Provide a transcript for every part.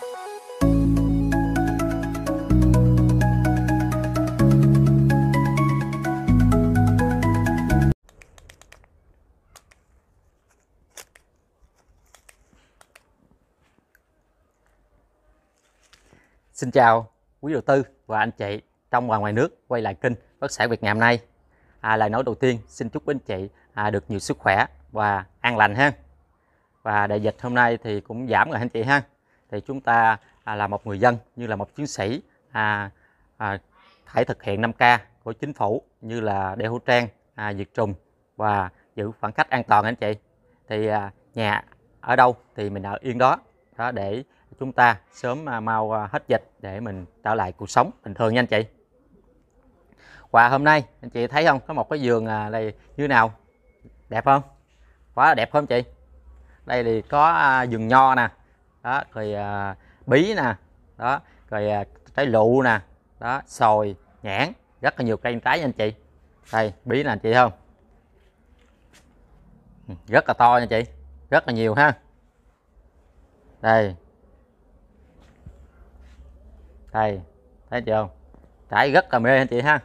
Xin chào quý đầu tư và anh chị trong và ngoài nước quay lại kênh bất sản Việt ngày hôm nay. À, lời nói đầu tiên xin chúc anh chị à, được nhiều sức khỏe và an lành ha. Và đại dịch hôm nay thì cũng giảm rồi anh chị ha thì chúng ta à, là một người dân như là một chiến sĩ à, à, hãy thực hiện 5K của chính phủ như là đeo khẩu trang, à, diệt trùng và giữ khoảng cách an toàn anh chị. Thì à, nhà ở đâu thì mình ở yên đó, đó để chúng ta sớm à, mau à, hết dịch để mình trở lại cuộc sống bình thường nha anh chị. Và hôm nay anh chị thấy không có một cái giường à, này như nào đẹp không? Quá là đẹp không chị? Đây thì có à, giường nho nè, đó rồi à, bí nè đó rồi à, trái lụ nè đó sồi nhãn rất là nhiều cây trái nha anh chị đây bí nè anh chị không ừ, rất là to nha chị rất là nhiều ha đây đây thấy chưa không trái rất là mê anh chị ha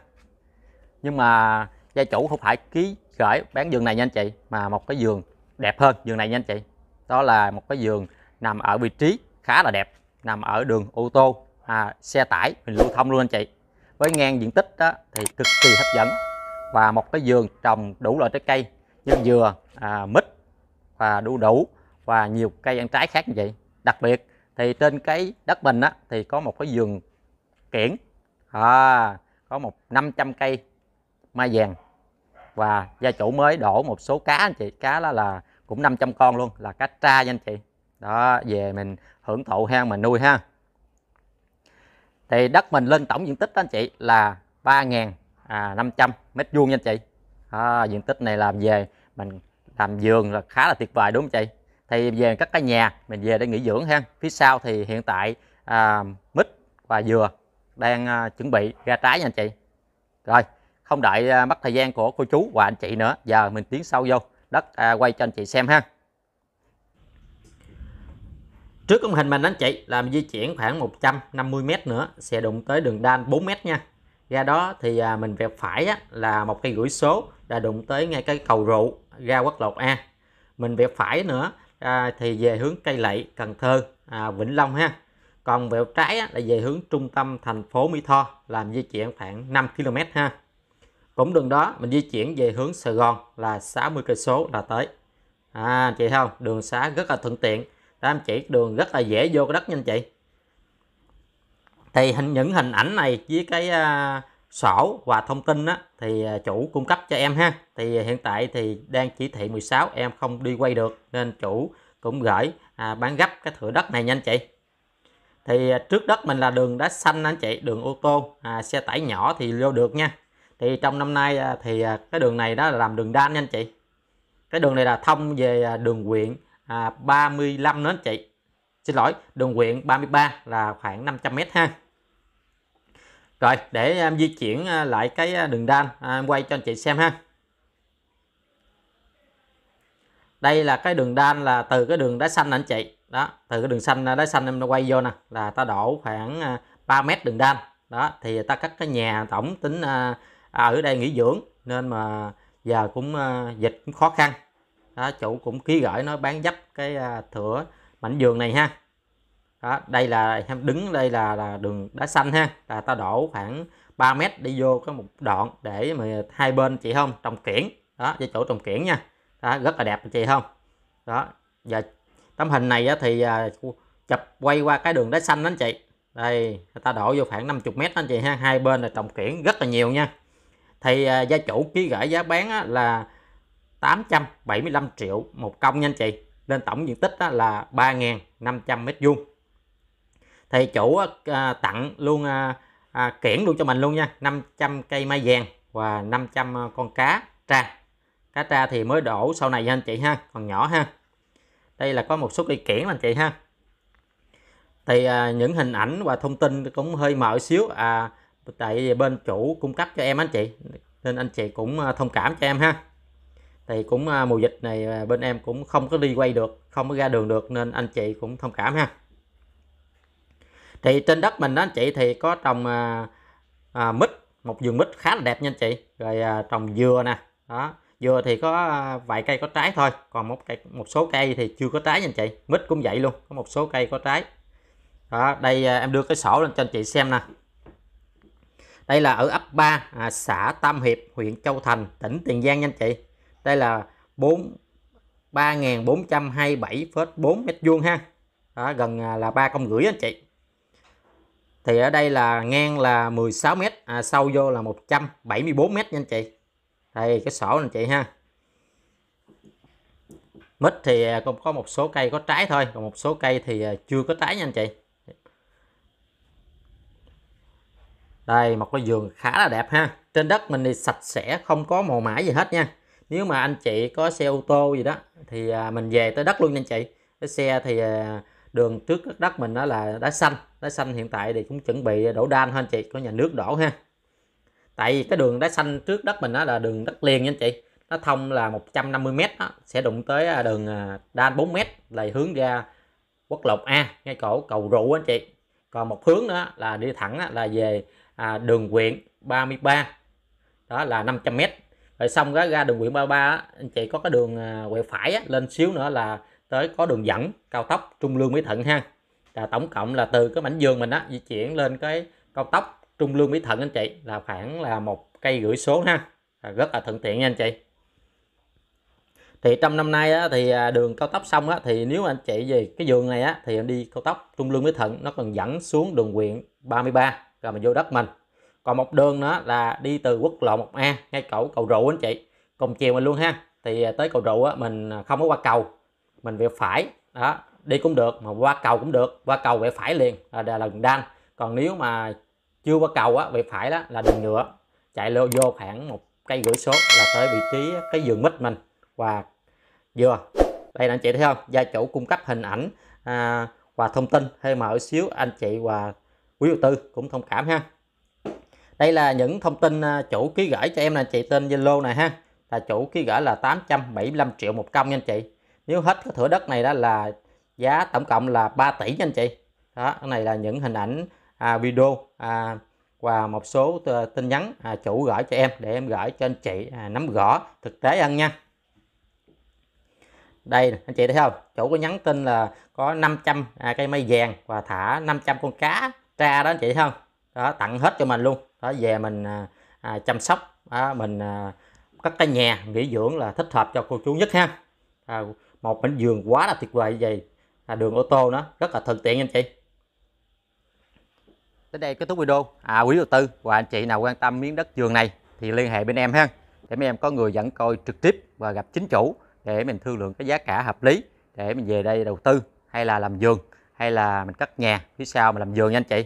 nhưng mà gia chủ không phải ký gửi bán giường này nha anh chị mà một cái giường đẹp hơn giường này nha anh chị đó là một cái giường nằm ở vị trí khá là đẹp nằm ở đường ô tô à, xe tải mình lưu thông luôn anh chị với ngang diện tích đó, thì cực kỳ hấp dẫn và một cái vườn trồng đủ loại trái cây như dừa à, mít và đu đủ và nhiều cây ăn trái khác như vậy đặc biệt thì trên cái đất mình á, thì có một cái vườn kiển à, có một 500 cây mai vàng và gia chủ mới đổ một số cá anh chị cá đó là cũng 500 con luôn là cá tra nha anh chị đó về mình hưởng thụ ha mình nuôi ha thì đất mình lên tổng diện tích đó anh chị là 3.500 à, mét vuông nha anh chị à, diện tích này làm về mình làm vườn là khá là tuyệt vời đúng không chị thì về các cái nhà mình về để nghỉ dưỡng ha phía sau thì hiện tại à, mít và dừa đang à, chuẩn bị ra trái nha anh chị rồi không đợi à, mất thời gian của cô chú và anh chị nữa giờ mình tiến sâu vô đất à, quay cho anh chị xem ha trước khung hình mình anh chị là mình di chuyển khoảng 150 m nữa sẽ đụng tới đường đan 4 m nha ra đó thì à, mình vẹp phải á, là một cây gửi số là đụng tới ngay cái cầu rượu ra quốc lộ A mình vẹp phải nữa à, thì về hướng cây lậy Cần Thơ à, Vĩnh Long ha còn vẹo trái á, là về hướng trung tâm thành phố Mỹ Tho làm di chuyển khoảng 5 km ha cũng đường đó mình di chuyển về hướng Sài Gòn là 60 cây số là tới à chị thấy không đường xá rất là thuận tiện đó anh chị đường rất là dễ vô cái đất nha anh chị thì hình những hình ảnh này với cái uh, sổ và thông tin đó, thì à, chủ cung cấp cho em ha thì hiện tại thì đang chỉ thị 16 em không đi quay được nên chủ cũng gửi à, bán gấp cái thửa đất này nha anh chị thì à, trước đất mình là đường đá xanh anh chị đường ô tô à, xe tải nhỏ thì vô được nha thì trong năm nay thì cái đường này đó là làm đường đan nha anh chị cái đường này là thông về đường huyện à, 35 đó anh chị xin lỗi đường quyện 33 là khoảng 500m ha rồi để em di chuyển à, lại cái à, đường đan à, em quay cho anh chị xem ha đây là cái đường đan là từ cái đường đá xanh anh chị đó từ cái đường xanh đá xanh em quay vô nè là ta đổ khoảng 3 mét đường đan đó thì ta cắt cái nhà tổng tính ở đây nghỉ dưỡng nên mà giờ cũng dịch cũng khó khăn đó, chủ cũng ký gửi nói bán dấp cái à, thửa mảnh vườn này ha đó, đây là em đứng đây là, là đường đá xanh ha là ta đổ khoảng 3 mét đi vô có một đoạn để mà hai bên chị không trồng kiển đó cho chỗ trồng kiển nha đó, rất là đẹp chị không đó và tấm hình này thì à, chụp quay qua cái đường đá xanh đó anh chị đây người ta đổ vô khoảng 50 mét anh chị ha hai bên là trồng kiển rất là nhiều nha thì à, gia chủ ký gửi giá bán là 875 triệu một công nha anh chị nên tổng diện tích đó là 3.500 mét vuông thì chủ ờ, tặng luôn ờ, ờ, kiển luôn cho mình luôn nha 500 cây mai vàng và 500 con cá tra cá tra thì mới đổ sau này nha anh chị ha còn nhỏ ha đây là có một số cây kiển anh chị ha thì những hình ảnh và thông tin cũng hơi mờ xíu à tại bên chủ cung cấp cho em anh chị nên anh chị cũng thông cảm cho em ha thì cũng à, mùa dịch này à, bên em cũng không có đi quay được không có ra đường được nên anh chị cũng thông cảm ha thì trên đất mình đó anh chị thì có trồng à, à, mít một vườn mít khá là đẹp nha anh chị rồi à, trồng dừa nè đó dừa thì có à, vài cây có trái thôi còn một cây một số cây thì chưa có trái nha anh chị mít cũng vậy luôn có một số cây có trái đó đây à, em đưa cái sổ lên cho anh chị xem nè đây là ở ấp 3 à, xã Tam Hiệp huyện Châu Thành tỉnh Tiền Giang nha anh chị đây là 4 3427,4 mét vuông ha đó, gần à, là ba công rưỡi anh chị thì ở đây là ngang là 16 mét à, sâu vô là 174 mét nha anh chị đây cái sổ anh chị ha mít thì à, cũng có một số cây có trái thôi còn một số cây thì à, chưa có trái nha anh chị đây một cái vườn khá là đẹp ha trên đất mình thì sạch sẽ không có màu mã gì hết nha nếu mà anh chị có xe ô tô gì đó thì à, mình về tới đất luôn nha anh chị cái xe thì à, đường trước đất mình đó là đá xanh đá xanh hiện tại thì cũng chuẩn bị đổ đan thôi anh chị có nhà nước đổ ha tại vì cái đường đá xanh trước đất mình đó là đường đất liền nha anh chị nó thông là 150 m đó, sẽ đụng tới à, đường đan 4 m là hướng ra quốc lộ A ngay cổ cầu rượu anh chị còn một hướng nữa là đi thẳng là về đường huyện 33 đó là 500 m rồi xong cái ra đường quyện 33 á, anh chị có cái đường à, quẹo phải á, lên xíu nữa là tới có đường dẫn cao tốc Trung Lương Mỹ Thuận ha là tổng cộng là từ cái mảnh vườn mình á di chuyển lên cái cao tốc Trung Lương Mỹ Thuận anh chị là khoảng là một cây gửi số ha là rất là thuận tiện nha anh chị thì trong năm nay á, thì à, đường cao tốc xong á, thì nếu anh chị về cái vườn này á, thì em đi cao tốc Trung Lương Mỹ Thuận nó còn dẫn xuống đường quyện 33 rồi mình vô đất mình còn một đường nữa là đi từ quốc lộ 1A ngay cầu cầu rượu anh chị cùng chiều mình luôn ha thì à, tới cầu rượu mình à, không có qua cầu mình về phải đó đi cũng được mà qua cầu cũng được qua cầu về phải liền là, là đường đan còn nếu mà chưa qua cầu á về phải đó là đường nhựa chạy lô vô khoảng một cây gửi số là tới vị trí cái giường mít mình và dừa đây là anh chị thấy không gia chủ cung cấp hình ảnh à, và thông tin hơi mở xíu anh chị và quý đầu tư cũng thông cảm ha đây là những thông tin à, chủ ký gửi cho em là chị tên Zalo này ha là chủ ký gửi là 875 triệu một công nha anh chị nếu hết cái thửa đất này đó là giá tổng cộng là 3 tỷ nha anh chị đó cái này là những hình ảnh à, video à, và một số ờ, tin nhắn à, chủ gửi cho em để em gửi cho anh chị à, nắm rõ thực tế ăn nha đây anh chị thấy không chủ có nhắn tin là có 500 à, cây mây vàng và thả 500 con cá tra đó anh chị thấy không đó tặng hết cho mình luôn đó về mình à, à chăm sóc à, mình à, các cái nhà nghỉ dưỡng là thích hợp cho cô chú nhất ha à, một mảnh giường quá là tuyệt vời vậy à, đường ô tô nó rất là thuận tiện anh chị tới đây kết thúc video à quý đầu tư và anh chị nào quan tâm miếng đất giường này thì liên hệ bên em ha để mấy em có người dẫn coi trực tiếp và gặp chính chủ để mình thương lượng cái giá cả hợp lý để mình về đây đầu tư hay là làm giường hay là mình cắt nhà phía sau mà làm giường nha anh chị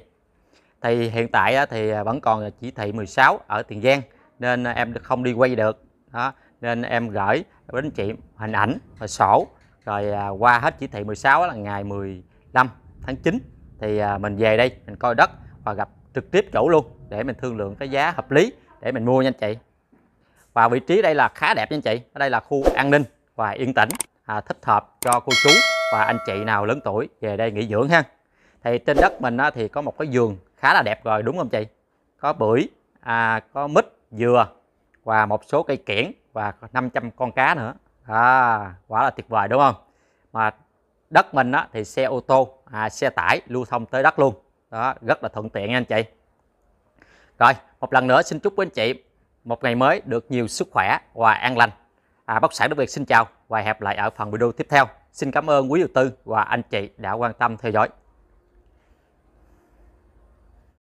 thì hiện tại thì à, vẫn còn chỉ thị 16 ở Tiền Giang nên à, em không đi quay được đó nên em gửi đến chị hình ảnh rồi sổ rồi à, qua hết chỉ thị 16 là ngày 15 tháng 9 thì mình về đây mình coi đất và gặp trực tiếp chủ luôn để mình thương lượng cái giá hợp lý để mình mua nha anh chị và vị trí đây là khá đẹp nha anh chị ở đây là khu an ninh và yên tĩnh à, thích hợp cho cô chú và anh chị nào lớn tuổi về đây nghỉ dưỡng ha thì trên đất mình á, thì có một cái vườn khá là đẹp rồi đúng không chị có bưởi à, có mít dừa và một số cây kiển và 500 con cá nữa à, quả là tuyệt vời đúng không mà đất mình á, thì xe ô tô à, xe tải lưu thông tới đất luôn đó rất là thuận tiện anh chị rồi một lần nữa xin chúc quý anh chị một ngày mới được nhiều sức khỏe và an lành à, bác sản đất việt xin chào và hẹn lại ở phần video tiếp theo xin cảm ơn quý đầu tư và anh chị đã quan tâm theo dõi